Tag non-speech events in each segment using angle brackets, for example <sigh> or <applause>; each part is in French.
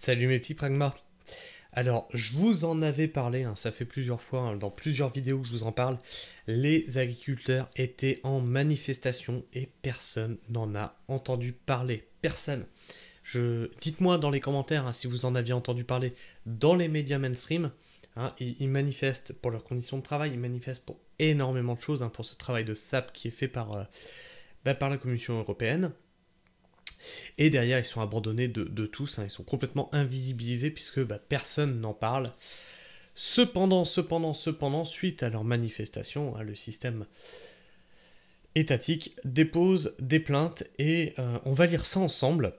Salut mes petits pragmas. Alors, je vous en avais parlé, hein, ça fait plusieurs fois, hein, dans plusieurs vidéos que je vous en parle, les agriculteurs étaient en manifestation et personne n'en a entendu parler. Personne. Je... Dites-moi dans les commentaires hein, si vous en aviez entendu parler dans les médias mainstream. Ils, manifestent pour leurs conditions de travail, ils manifestent pour énormément de choses, pour ce travail de sap qui est fait par, euh, bah, par la Commission européenne. Et derrière, ils sont abandonnés de, tous, hein. ils sont complètement invisibilisés puisque bah, personne n'en parle. Cependant, cependant, cependant, suite à leur manifestation, hein, le système étatique dépose des plaintes et euh, on va lire ça ensemble.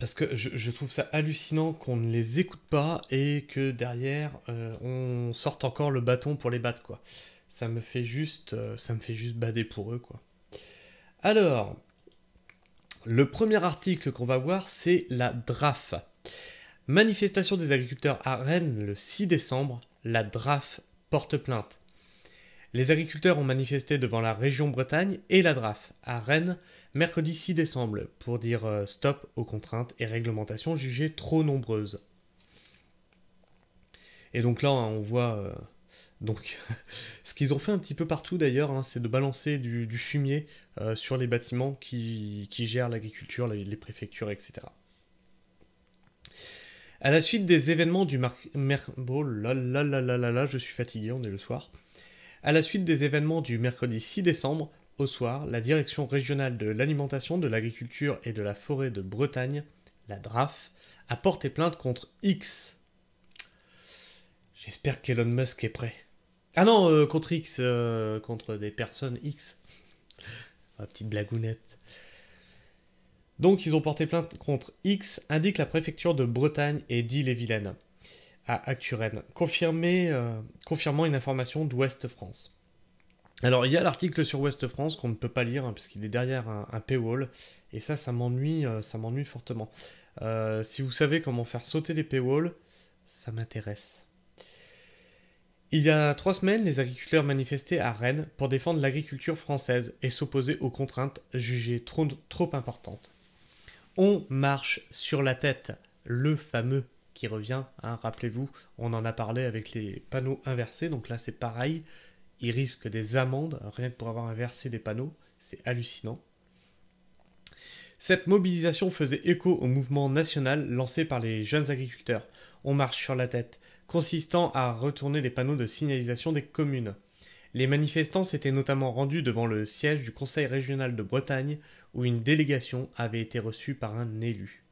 Parce que je, trouve ça hallucinant qu'on ne les écoute pas et que derrière euh, on sorte encore le bâton pour les battre quoi. Ça me fait juste, euh, ça me fait juste bader pour eux quoi. Alors, le premier article qu'on va voir, c'est la DRAF. Manifestation des agriculteurs à Rennes le 6 décembre, la DRAF porte plainte. Les agriculteurs ont manifesté devant la région Bretagne et la DRAF à Rennes mercredi 6 décembre pour dire euh, stop aux contraintes et réglementations jugées trop nombreuses. Et donc là, on voit euh, donc, <laughs> ce qu'ils ont fait un petit peu partout d'ailleurs, hein, c'est de balancer du, fumier euh, sur les bâtiments qui, gèrent l'agriculture, les, préfectures, etc. À la suite des événements du À la suite des événements du mercredi 6 décembre, au soir, la Direction régionale de l'alimentation, de l'agriculture et de la forêt de Bretagne, la DRAF, a porté plainte contre X. J'espère qu'Elon Musk est prêt. Ah non, euh, contre X, euh, contre des personnes X. petite blagounette. Donc ils ont porté plainte contre X, indique la préfecture de Bretagne et d'Ille-et-Vilaine, à Acturène, euh, confirmant une information d'Ouest France. Alors il y a l'article sur Ouest France qu'on ne peut pas lire, hein, puisqu'il est derrière un, paywall, et ça, ça m'ennuie ça m'ennuie fortement. si vous savez comment faire sauter les paywalls, ça m'intéresse. Il y a trois semaines, les agriculteurs manifestaient à Rennes pour défendre l'agriculture française et s'opposer aux contraintes jugées trop, importantes. On marche sur la tête, le fameux qui revient, hein, rappelez-vous, on en a parlé avec les panneaux inversés, donc là c'est pareil, ils risquent des amendes rien que pour avoir inversé des panneaux, c'est hallucinant. Cette mobilisation faisait écho au mouvement national lancé par les jeunes agriculteurs. On marche sur la tête, consistant à retourner les panneaux de signalisation des communes. Les manifestants s'étaient notamment rendus devant le siège du Conseil régional de Bretagne, où une délégation avait été reçue par un élu.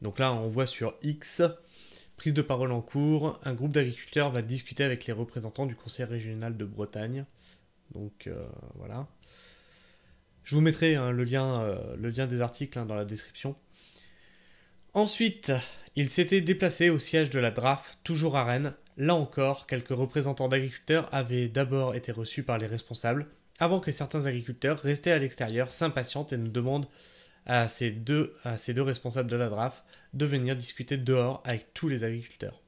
Donc là, on voit sur X, prise de parole en cours, un groupe d'agriculteurs va discuter avec les représentants du Conseil régional de Bretagne. Donc euh, voilà. Je vous mettrai hein, le, lien, euh, le, lien, des articles hein, dans la description. Ensuite, il s'était déplacé au siège de la DRAF, toujours à Rennes. Là encore, quelques représentants d'agriculteurs avaient d'abord été reçus par les responsables, avant que certains agriculteurs restés à l'extérieur s'impatientent et nous demandent à ces, deux, responsables de la DRAF de venir discuter dehors avec tous les agriculteurs.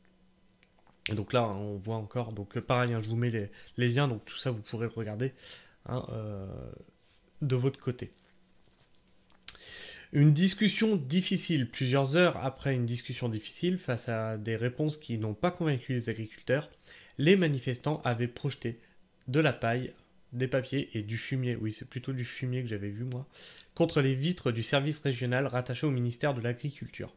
donc là, on voit encore, donc euh, pareil, hein, je vous mets les, liens, donc tout ça vous pourrez regarder hein, euh, de votre côté. Une discussion difficile, plusieurs heures après une discussion difficile, face à des réponses qui n'ont pas convaincu les agriculteurs, les manifestants avaient projeté de la paille, des papiers et du fumier, oui c'est plutôt du fumier que j'avais vu moi, contre les vitres du service régional rattaché au ministère de l'Agriculture.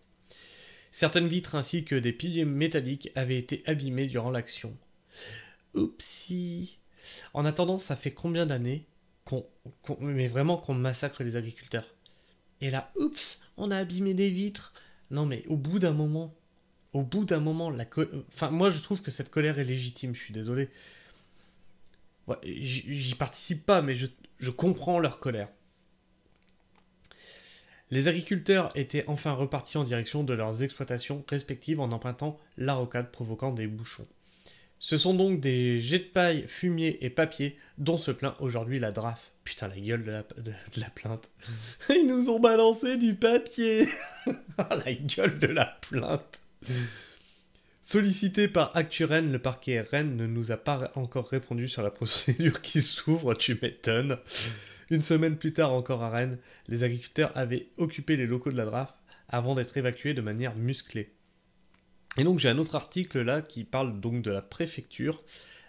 Certaines vitres ainsi que des piliers métalliques avaient été abîmés durant l'action. Oupsie En attendant, ça fait combien d'années qu'on, mais vraiment qu'on massacre les agriculteurs et là, oups, on a abîmé des vitres. Non, mais au bout d'un moment, au bout d'un moment, la enfin, moi je trouve que cette colère est légitime, je suis désolé. J'y participe pas, mais je, comprends leur colère. Les agriculteurs étaient enfin repartis en direction de leurs exploitations respectives en empruntant la rocade provoquant des bouchons. Ce sont donc des jets de paille, fumier et papier dont se plaint aujourd'hui la DRAF, Putain, la gueule de la, plainte. <laughs> Ils nous ont balancé du papier. <laughs> Ah, la gueule de la plainte. Sollicité par Rennes, le parquet Rennes ne nous a pas encore répondu sur la procédure qui s'ouvre, tu m'étonnes. Une semaine plus tard encore à Rennes, les agriculteurs avaient occupé les locaux de la DRAF avant d'être évacués de manière musclée. Et donc j'ai un autre article là qui parle donc de la préfecture.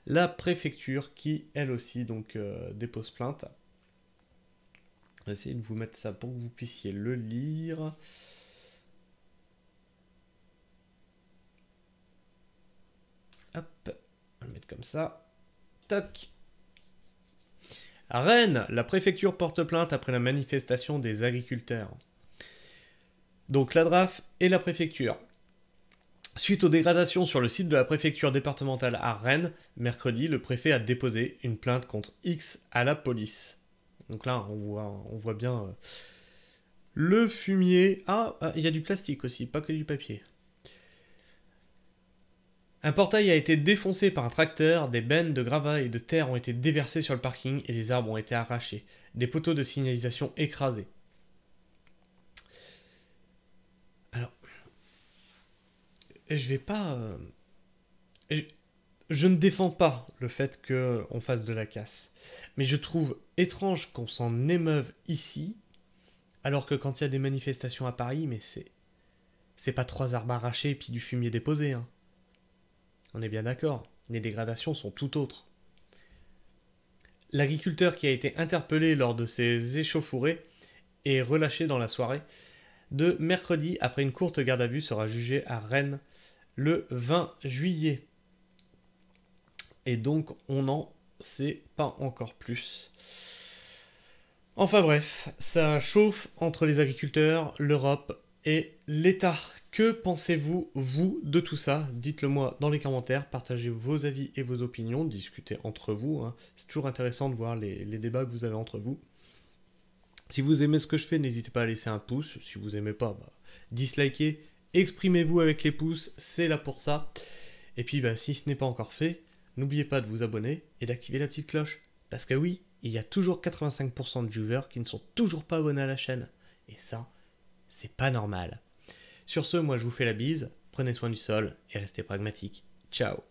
La préfecture qui, elle aussi, donc euh, dépose plainte essayer de vous mettre ça pour que vous puissiez le lire. Hop, on va le mettre comme ça. Tac Rennes, la préfecture porte plainte après la manifestation des agriculteurs. Donc la DRAF et la préfecture. Suite aux dégradations sur le site de la préfecture départementale à Rennes, mercredi, le préfet a déposé une plainte contre X à la police. Donc là, on voit, on voit bien euh, le fumier. Ah, ah, il y a du plastique aussi, pas que du papier. Un portail a été défoncé par un tracteur, des bennes de gravats et de terre ont été déversées sur le parking et des arbres ont été arrachés, des poteaux de signalisation écrasés. Alors, je vais pas. Euh, je ne défends pas le fait qu'on fasse de la casse, mais je trouve étrange qu'on s'en émeuve ici, alors que quand il y a des manifestations à Paris, mais c'est. C'est pas trois arbres arrachés et puis du fumier déposé, hein. On est bien d'accord, les dégradations sont tout autres. L'agriculteur qui a été interpellé lors de ces échauffourées et relâché dans la soirée de mercredi après une courte garde à vue sera jugé à Rennes le 20 juillet et donc on n'en sait pas encore plus. Enfin bref, ça chauffe entre les agriculteurs, l'Europe et l'État. Que pensez-vous, vous, de tout ça Dites-le moi dans les commentaires, partagez vos avis et vos opinions, discutez entre vous. Hein. C'est toujours intéressant de voir les, débats que vous avez entre vous. Si vous aimez ce que je fais, n'hésitez pas à laisser un pouce. Si vous n'aimez pas, bah, dislikez. Exprimez-vous avec les pouces, c'est là pour ça. Et puis, bah, si ce n'est pas encore fait, n'oubliez pas de vous abonner et d'activer la petite cloche. Parce que oui, il y a toujours 85% de viewers qui ne sont toujours pas abonnés à la chaîne. Et ça, c'est pas normal. Sur ce, moi je vous fais la bise, prenez soin du sol et restez pragmatique. Ciao